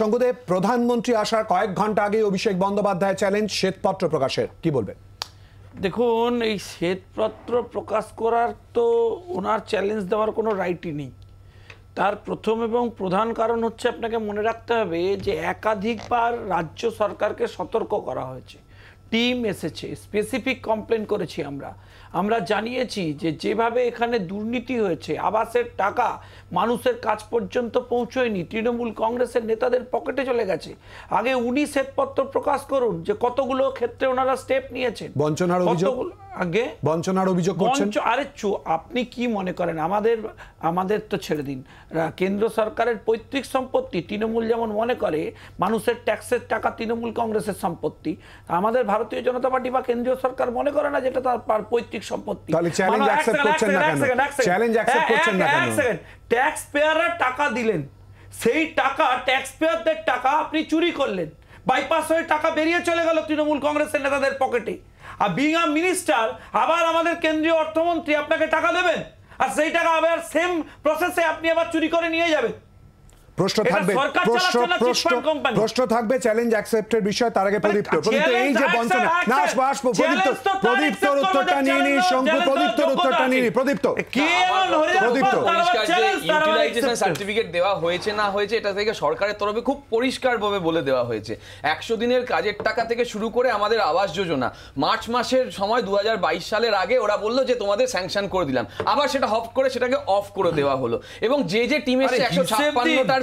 সঙ্গে প্রধানমন্ত্রী আসার কয়েক ঘন্টা আগে অভিষেক বন্দ্যোপাধ্যায় চ্যালেঞ্জ শ্বেতপত্র প্রকাশের কি বলবেন দেখুন এই শ্বেতপত্র প্রকাশ করার তো ওনার চ্যালেঞ্জ দেওয়ার কোনো রাইটই নেই তার প্রথম এবং প্রধান কারণ হচ্ছে আপনাকে মনে রাখতে হবে যে একাধিকবার রাজ্য সরকারকে সতর্ক করা হয়েছে টিম এসেছে স্পেসিফিক কমপ্লেন করেছি আমরা আমরা জানিয়েছি যে যেভাবে এখানে দুর্নীতি হয়েছে আবাসের টাকা মানুষের কাজ পর্যন্ত পৌঁছয়নি তৃণমূল কংগ্রেসের নেতাদের পকেটে চলে গেছে আগে উনি শ্বেতপত্র প্রকাশ করুন যে কতগুলো ক্ষেত্রে ওনারা স্টেপ নিয়েছেন বঞ্চনার অভিযোগ আগে বঞ্চনার অভিযোগ করছেন আরে চু আপনি কি মনে করেন আমাদের আমাদের তো ছেড়ে দিন কেন্দ্র সরকারের পৈতৃক সম্পত্তি তৃণমূল যেমন মনে করে মানুষের ট্যাক্সের টাকা তৃণমূল কংগ্রেসের সম্পত্তি আমাদের ভারতীয় জনতা পার্টি বা কেন্দ্রীয় সরকার মনে করে না যেটা তার পৈতৃক সম্পত্তি চ্যালেঞ্জ করছেন না ট্যাক্স পেয়াররা টাকা দিলেন সেই টাকা ট্যাক্স পেয়ারদের টাকা আপনি চুরি করলেন বাইপাস হয়ে টাকা বেরিয়ে চলে গেল তৃণমূল কংগ্রেসের নেতাদের পকেটে আর বিং আ মিনিস্টার আবার আমাদের কেন্দ্রীয় অর্থমন্ত্রী আপনাকে টাকা দেবেন আর সেই টাকা আবার সেম প্রসেসে আপনি আবার চুরি করে নিয়ে যাবেন প্রশ্ন থাকবে প্রশ্ন থাকবে চ্যালেঞ্জ অ্যাকসেপ্টের বিষয় তার আগে প্রদীপ্ত এই যে বঞ্চনা না আসবো আসবো প্রদীপ্ত প্রদীপ্তর উত্তরটা নিয়ে শঙ্কু প্রদীপ্তর উত্তরটা নিয়ে প্রদীপ্ত প্রদীপ্ত সার্টিফিকেট দেওয়া হয়েছে না হয়েছে এটা থেকে সরকারের তরফে খুব বলে দেওয়া হয়েছে একশো দিনের কাজের টাকা থেকে শুরু করে আমাদের আবাস যোজনা মার্চ মাসের সময় দু সালের আগে ওরা বললো যে তোমাদের স্যাংশন করে দিলাম আবার সেটা হপ করে সেটাকে অফ করে দেওয়া হলো এবং যে যে টিমের একশো ছাপ্পান্নটার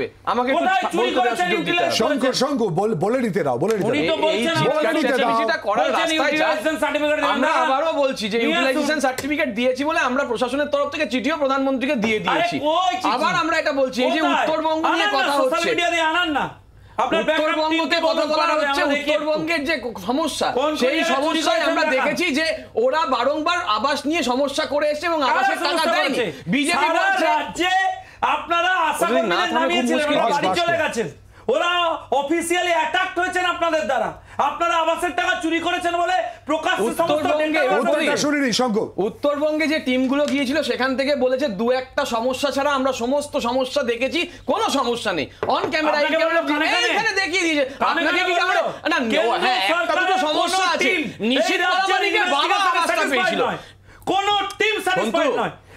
যাবে আমাকে শঙ্কর শঙ্কর বলে দিতে দাও বলে আমরা আবারও বলছি যে ইউটিলাইজেশন সার্টিফিকেট দিয়েছি বলে আমরা প্রশাসনের তরফ থেকে চিঠিও প্রধানমন্ত্রীকে দিয়ে দিয়েছি আবার আমরা এটা বলছি এই যে উত্তরবঙ্গ নিয়ে কথা হচ্ছে আনান না ওরা বারংবার আবাস নিয়ে সমস্যা করে এসেছে এবং বিজেপি আপনারা অফিসিয়ালি অ্যাটাক হয়েছেন আপনাদের দ্বারা আপনারা আবাসের টাকা চুরি করেছেন বলে উত্তরবঙ্গে যে গুলো গিয়েছিল সেখান থেকে বলেছে দু একটা সমস্যা ছাড়া আমরা সমস্ত সমস্যা দেখেছি কোন সমস্যা নেই অন ক্যামেরা দেখিয়ে দিয়েছে আপনাকে হ্যাঁ সমস্যা আছে পেয়েছিল কোন টিম স্যাটিসফাইড নয়